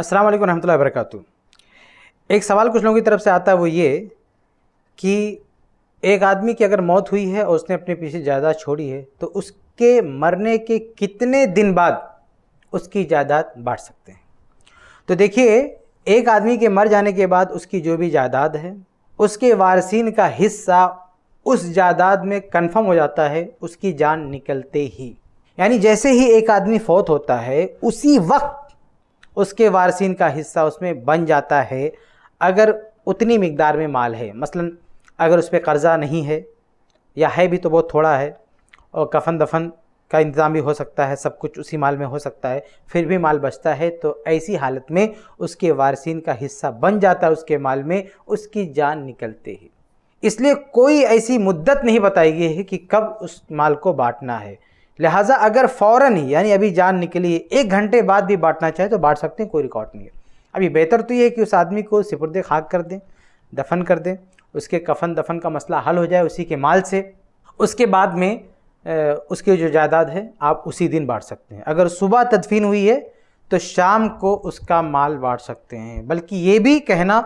अस्सलाम वालेकुम व वबरकatuh एक सवाल कुछ लोगों की तरफ से आता है वो ये कि एक आदमी की अगर मौत हुई है और उसने अपने पीछे जायदाद छोड़ी है तो उसके मरने के कितने दिन बाद उसकी जायदाद बांट सकते हैं तो देखिए एक आदमी के मर जाने के बाद उसकी जो भी जायदाद है उसके वारसीन का हिस्सा उस जायदाद में कन्फर्म हो जाता है उसकी जान निकलते ही यानी जैसे ही एक आदमी फौत होता है उसी वक्त उसके वारसिन का हिस्सा उसमें बन जाता है अगर उतनी मकदार में माल है मसलन अगर उस पर कर्ज़ा नहीं है या है भी तो बहुत थोड़ा है और कफन दफन का इंतज़ाम भी हो सकता है सब कुछ उसी माल में हो सकता है फिर भी माल बचता है तो ऐसी हालत में उसके वारसिन का हिस्सा बन जाता है उसके माल में उसकी जान निकलते ही इसलिए कोई ऐसी मुद्दत नहीं बताई गई है कि कब उस माल को बांटना है लिहाजा अगर फ़ौर ही यानी अभी जान निकली एक घंटे बाद भी बांटना चाहे तो बांट सकते हैं कोई रिकॉर्ड नहीं है अभी बेहतर तो ये है कि उस आदमी को सिपुरद खाक कर दें दफन कर दें उसके कफन दफन का मसला हल हो जाए उसी के माल से उसके बाद में उसकी जो जायदाद है आप उसी दिन बांट सकते हैं अगर सुबह तदफीन हुई है तो शाम को उसका माल बांट सकते हैं बल्कि ये भी कहना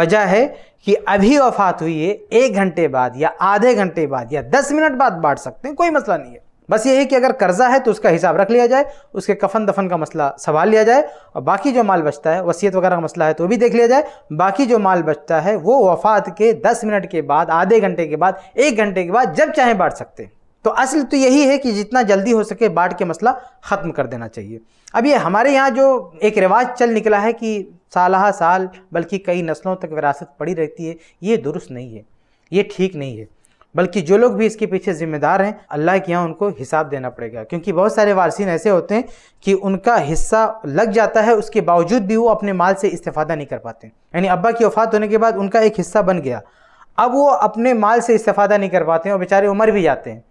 वजह है कि अभी वफात हुई है एक घंटे बाद या आधे घंटे बाद या दस मिनट बाद बांट सकते हैं कोई मसला नहीं है बस ये है कि अगर कर्जा है तो उसका हिसाब रख लिया जाए उसके कफन दफन का मसला संभाल लिया जाए और बाकी जो माल बचता है वसीयत वगैरह का मसला है तो भी देख लिया जाए बाकी जो माल बचता है वो वफात के दस मिनट के बाद आधे घंटे के बाद एक घंटे के बाद जब चाहें बांट सकते हैं तो असल तो यही है कि जितना जल्दी हो सके बाढ़ के मसला ख़त्म कर देना चाहिए अब ये हमारे यहाँ जो एक रिवाज चल निकला है कि साल साल बल्कि कई नस्लों तक विरासत पड़ी रहती है ये दुरुस्त नहीं है ये ठीक नहीं है बल्कि जो लोग भी इसके पीछे जिम्मेदार हैं अल्लाह के यहाँ उनको हिसाब देना पड़ेगा क्योंकि बहुत सारे वारसिन ऐसे होते हैं कि उनका हिस्सा लग जाता है उसके बावजूद भी वो अपने माल से इस्तेफादा नहीं कर पाते यानी अब्बा की वफात होने के बाद उनका एक हिस्सा बन गया अब वो अपने माल से इस्तेफादा नहीं कर पाते हैं और बेचारे उमर भी जाते हैं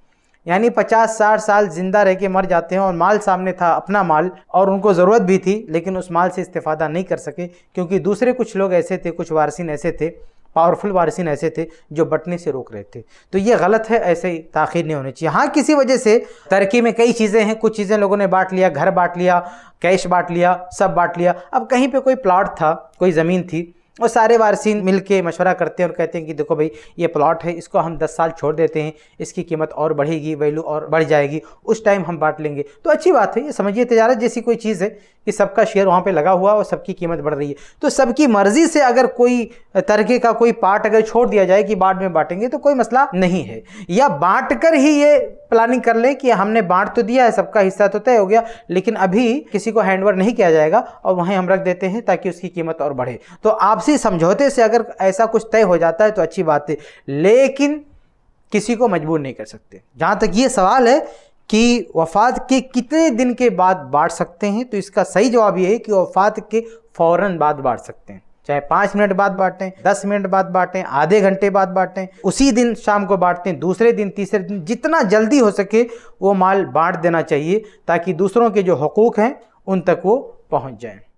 यानी पचास साठ साल ज़िंदा रह के मर जाते हैं और माल सामने था अपना माल और उनको ज़रूरत भी थी लेकिन उस माल से इस्तेफादा नहीं कर सके क्योंकि दूसरे कुछ लोग ऐसे थे कुछ वारसिन ऐसे थे पावरफुल वारसिन ऐसे थे जो बटने से रोक रहे थे तो ये गलत है ऐसे ही ताखिर नहीं होनी चाहिए हाँ किसी वजह से तरक्की में कई चीज़ें हैं कुछ चीज़ें लोगों ने बांट लिया घर बांट लिया कैश बांट लिया सब बांट लिया अब कहीं पे कोई प्लाट था कोई ज़मीन थी और सारे वारसिन मिल के मशवरा करते हैं और कहते हैं कि देखो भाई ये प्लॉट है इसको हम 10 साल छोड़ देते हैं इसकी कीमत और बढ़ेगी वैल्यू और बढ़ जाएगी उस टाइम हम बांट लेंगे तो अच्छी बात है ये समझिए तजारत जैसी कोई चीज़ है कि सबका शेयर वहाँ पे लगा हुआ और सबकी कीमत बढ़ रही है तो सबकी मर्ज़ी से अगर कोई तरके का कोई पार्ट अगर छोड़ दिया जाए कि बाद में बांटेंगे तो कोई मसला नहीं है या बांट कर ही ये प्लानिंग कर लें कि हमने बांट तो दिया है सबका हिस्सा तो तय हो गया लेकिन अभी किसी को हैंडओवर नहीं किया जाएगा और वहीं हम रख देते हैं ताकि उसकी कीमत और बढ़े तो आप आपसी समझौते से अगर ऐसा कुछ तय हो जाता है तो अच्छी बात है लेकिन किसी को मजबूर नहीं कर सकते जहाँ तक ये सवाल है कि वफात के कितने दिन के बाद बांट सकते हैं तो इसका सही जवाब ये है कि वफात के फ़ौर बाद बांट सकते हैं चाहे पाँच मिनट बाद बांटें दस मिनट बाद बांटें आधे घंटे बाद बांटें उसी दिन शाम को बांटते दूसरे दिन तीसरे दिन जितना जल्दी हो सके वो माल बांट देना चाहिए ताकि दूसरों के जो हकूक़ हैं उन तक वो पहुँच जाएँ